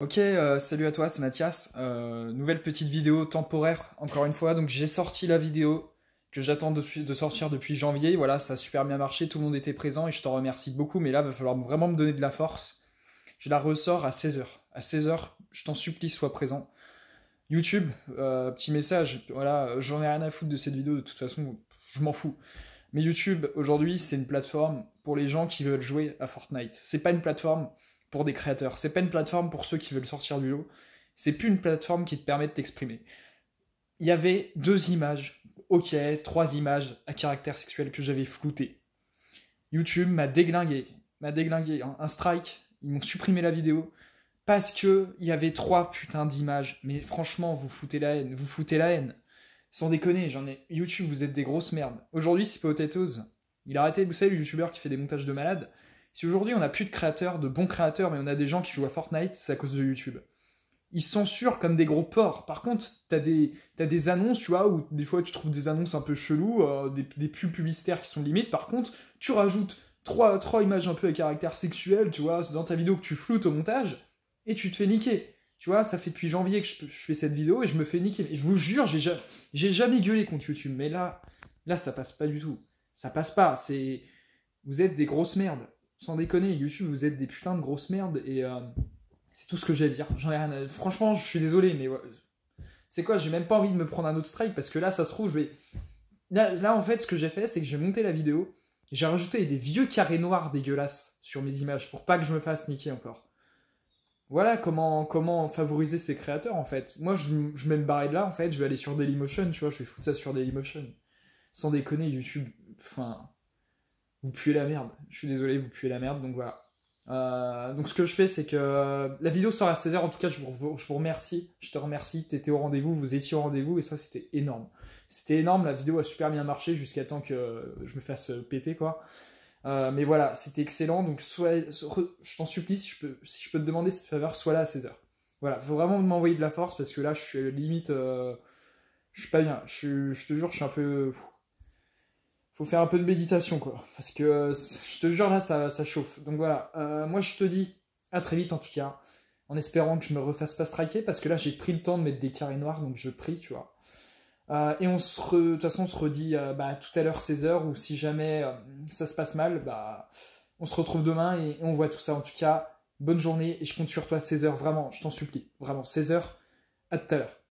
Ok, euh, salut à toi, c'est Mathias. Euh, nouvelle petite vidéo temporaire, encore une fois. Donc j'ai sorti la vidéo que j'attends de, sortir depuis janvier. Voilà, ça a super bien marché, tout le monde était présent et je t'en remercie beaucoup. Mais là, va falloir vraiment me donner de la force. Je la ressors à 16h. À 16h, je t'en supplie, sois présent. YouTube, euh, petit message, voilà, j'en ai rien à foutre de cette vidéo, de toute façon, je m'en fous. Mais YouTube, aujourd'hui, c'est une plateforme pour les gens qui veulent jouer à Fortnite. C'est pas une plateforme pour des créateurs. C'est pas une plateforme pour ceux qui veulent sortir du lot. C'est plus une plateforme qui te permet de t'exprimer. Il y avait deux images, ok, trois images à caractère sexuel que j'avais floutées. YouTube m'a déglingué, m'a déglingué. Un strike, ils m'ont supprimé la vidéo parce que il y avait trois putains d'images. Mais franchement, vous foutez la haine, vous foutez la haine. Sans déconner, j'en ai. YouTube, vous êtes des grosses merdes. Aujourd'hui, c'est Potatoes. Il a arrêté, vous savez, le youtubeur qui fait des montages de malades. Si aujourd'hui on n'a plus de créateurs, de bons créateurs, mais on a des gens qui jouent à Fortnite, c'est à cause de YouTube. Ils censurent comme des gros porcs. Par contre, t'as des, as des annonces, tu vois, où des fois tu trouves des annonces un peu cheloues, euh, des, pubs publicitaires qui sont limites. Par contre, tu rajoutes trois, trois images un peu à caractère sexuel, tu vois, dans ta vidéo que tu floutes au montage, et tu te fais niquer. Tu vois, ça fait depuis janvier que je, fais cette vidéo et je me fais niquer. je vous jure, j'ai jamais, jamais gueulé contre YouTube. Mais là, là, ça passe pas du tout. Ça passe pas. C'est, vous êtes des grosses merdes sans déconner, YouTube, vous êtes des putains de grosses merdes et euh, c'est tout ce que j'ai à dire. J'en ai rien Franchement, je suis désolé, mais c'est quoi J'ai même pas envie de me prendre un autre strike parce que là, ça se trouve, je vais. Là, en fait, ce que j'ai fait, c'est que j'ai monté la vidéo, j'ai rajouté des vieux carrés noirs dégueulasses sur mes images pour pas que je me fasse niquer encore. Voilà comment, comment favoriser ces créateurs en fait. Moi, je, je vais me de là en fait, je vais aller sur Dailymotion, tu vois, je vais foutre ça sur Dailymotion. Sans déconner, YouTube, enfin vous puez la merde. Je suis désolé, vous puez la merde. Donc voilà. Euh, donc ce que je fais, c'est que euh, la vidéo sort à 16h. En tout cas, je vous, remercie. Je te remercie. Tu étais au rendez-vous, vous étiez au rendez-vous. Et ça, c'était énorme. C'était énorme. La vidéo a super bien marché jusqu'à temps que je me fasse péter, quoi. Euh, mais voilà, c'était excellent. Donc je t'en supplie, si je, peux, te demander cette faveur, sois là à 16h. Voilà, faut vraiment m'envoyer de la force parce que là, je suis limite... je suis pas bien. Je, te jure, je suis un peu faut faire un peu de méditation, quoi. Parce que euh, je te jure, là, ça, chauffe. Donc voilà, euh, moi je te dis à très vite en tout cas, en espérant que je me refasse pas striker, parce que là j'ai pris le temps de mettre des carrés noirs, donc je prie, tu vois. Euh, et on se re... de toute façon, on se redit bah, tout à l'heure 16h, ou si jamais ça se passe mal, bah, on se retrouve demain et, on voit tout ça. En tout cas, bonne journée et je compte sur toi 16h, vraiment, je t'en supplie. Vraiment, 16h, à tout à l'heure.